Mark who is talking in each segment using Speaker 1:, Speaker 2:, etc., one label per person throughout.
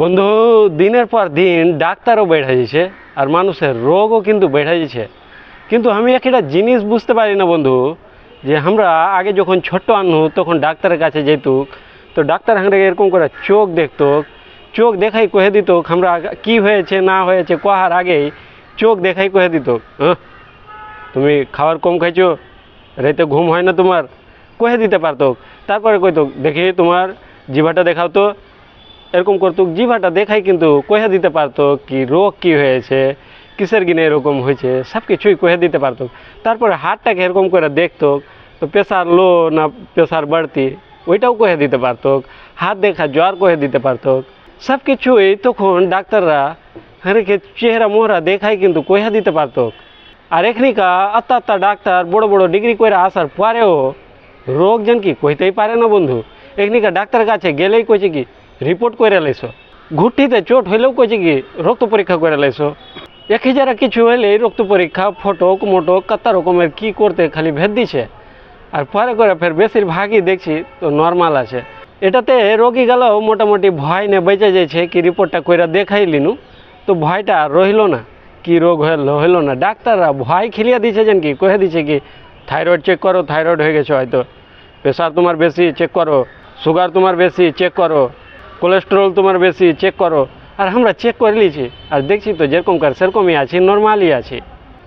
Speaker 1: বন্ধু দিনের পর দিন ডাক্তারও বেড়ে যাচ্ছে আর মানুষের রোগও কিন্তু বেড়ে যাচ্ছে কিন্তু আমি একটা জিনিস বুঝতে পারি না বন্ধু যে আমরা আগে যখন ছোট্ট আনু তখন ডাক্তারের কাছে যেতুক তো ডাক্তার আমরা এরকম করে চোখ দেখতো চোখ দেখাই কহে দিত আমরা কি হয়েছে না হয়েছে কহার আগেই চোখ দেখাই কহে দিত হ্যাঁ তুমি খাওয়ার কম খাইছো রেতে ঘুম হয় না তোমার কহে দিতে পারতো তারপরে কইতো দেখি তোমার জিভাটা দেখাও তো এরকম করতো জিভাটা দেখাই কিন্তু কহে দিতে পারতো কি রোগ কি হয়েছে কিসের গিনে এরকম হয়েছে সব কিছুই কহে দিতে পারতো তারপরে হাতটাকে এরকম করে দেখতো তো প্রেশার লো না প্রেশার বাড়তি ওইটাও কহে দিতে পারতো হাত দেখা জ্বর কহে দিতে পারতো সব কিছুই তখন ডাক্তাররা হাঁড়িকে চেহারা মোহরা দেখাই কিন্তু কহে দিতে পারতো আর এখানিকা আত্মা আত্মা ডাক্তার বড় বড় ডিগ্রি করে আসার পরেও রোগ যেন কি কইতেই পারে না বন্ধু এখানিকা ডাক্তার কাছে গেলেই কইছে কি রিপোর্ট করে লাইছো ঘুটিতে চোট হইলেও কইছে কি রক্ত পরীক্ষা করে লাইছো একই যারা কিছু হইলে এই রক্ত পরীক্ষা ফটক মোটক কত রকমের কি করতে খালি ভেদ দিছে আর পরে করে ফের বেশিরভাগই দেখছি তো নর্মাল আছে এটাতে রোগী গেলেও মোটামুটি ভয় নে বেঁচে যাইছে কি রিপোর্টটা কইরা দেখাই লিনু তো ভয়টা রইল না কি রোগ হইল হইল না ডাক্তাররা ভয় খেলিয়ে দিছে যেন কি কহে দিছে কি থাইরয়েড চেক করো থাইরয়েড হয়ে গেছে হয়তো প্রেশার তোমার বেশি চেক করো সুগার তোমার বেশি চেক করো কোলেস্ট্রল তোমার বেশি চেক করো আর আমরা চেক করে নিয়েছি আর দেখছি তো যেরকমকার সেরকমই আছে নর্মালই আছে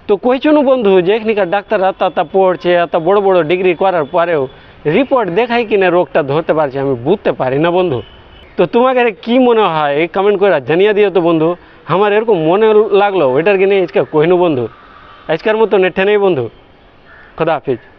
Speaker 1: তো কইছুনু বন্ধু যে এখানকার ডাক্তাররা তা তা পড়ছে এত বড় বড় ডিগ্রি করার পরেও রিপোর্ট দেখাই কিনা রোগটা ধরতে পারছে আমি বুঝতে পারি না বন্ধু তো তোমাকে কি মনে হয় এই কমেন্ট করে জানিয়ে দিও তো বন্ধু আমার এরকম মনে লাগলো ওইটার কিনে আজকে কহিনু বন্ধু আজকের মতো নেঠে নেই বন্ধু খোদা হাফিজ